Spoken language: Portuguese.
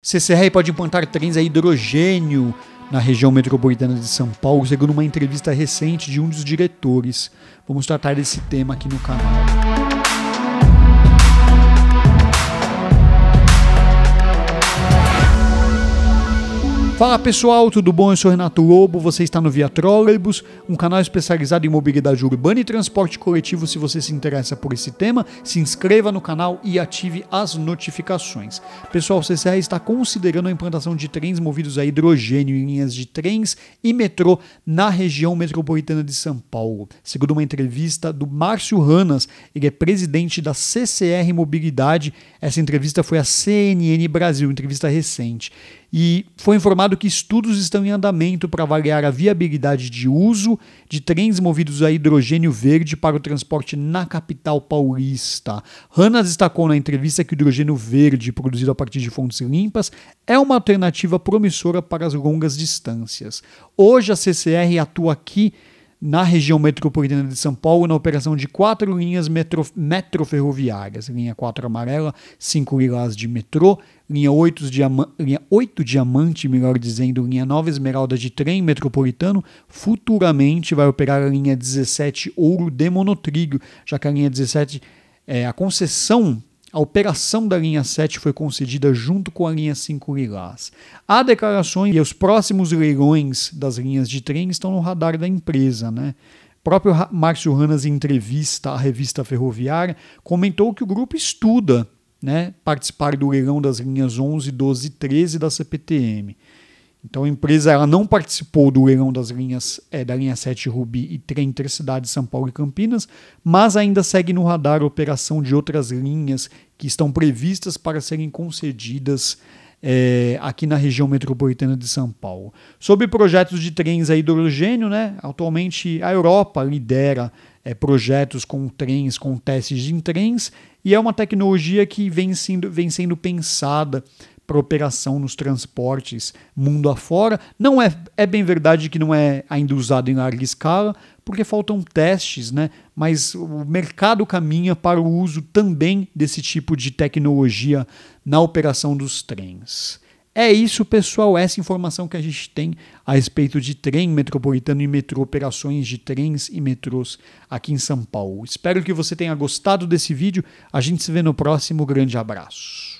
CCR pode implantar trens a hidrogênio na região metropolitana de São Paulo, segundo uma entrevista recente de um dos diretores. Vamos tratar desse tema aqui no canal. Fala pessoal, tudo bom? Eu sou Renato Lobo, você está no Via Trolleybus, um canal especializado em mobilidade urbana e transporte coletivo. Se você se interessa por esse tema, se inscreva no canal e ative as notificações. Pessoal, o CCR está considerando a implantação de trens movidos a hidrogênio em linhas de trens e metrô na região metropolitana de São Paulo. Segundo uma entrevista do Márcio Ranas, ele é presidente da CCR Mobilidade. Essa entrevista foi à CNN Brasil, entrevista recente e foi informado que estudos estão em andamento para avaliar a viabilidade de uso de trens movidos a hidrogênio verde para o transporte na capital paulista. Hanna destacou na entrevista que o hidrogênio verde, produzido a partir de fontes limpas, é uma alternativa promissora para as longas distâncias. Hoje a CCR atua aqui na região metropolitana de São Paulo na operação de quatro linhas metro, metroferroviárias: linha 4 amarela, 5 lilás de metrô, linha 8, diama, linha 8 diamante, melhor dizendo, linha 9 esmeralda de trem metropolitano. Futuramente vai operar a linha 17 ouro de monotrilho, já que a linha 17, é, a concessão a operação da linha 7 foi concedida junto com a linha 5 Lilás. Há declarações e os próximos leilões das linhas de trem estão no radar da empresa, né? O próprio Márcio Ranas, em entrevista à revista Ferroviária, comentou que o grupo estuda né, participar do leilão das linhas 11, 12 e 13 da CPTM. Então a empresa ela não participou do leilão das linhas é, da linha 7 Rubi e trem Intercidade São Paulo e Campinas, mas ainda segue no radar a operação de outras linhas que estão previstas para serem concedidas é, aqui na região metropolitana de São Paulo. Sobre projetos de trens a hidrogênio, né, atualmente a Europa lidera é, projetos com trens, com testes de trens, e é uma tecnologia que vem sendo, vem sendo pensada para operação nos transportes mundo afora. Não é, é bem verdade que não é ainda usado em larga escala, porque faltam testes, né? mas o mercado caminha para o uso também desse tipo de tecnologia na operação dos trens. É isso, pessoal. Essa informação que a gente tem a respeito de trem metropolitano e metrô, operações de trens e metrôs aqui em São Paulo. Espero que você tenha gostado desse vídeo. A gente se vê no próximo. Grande abraço.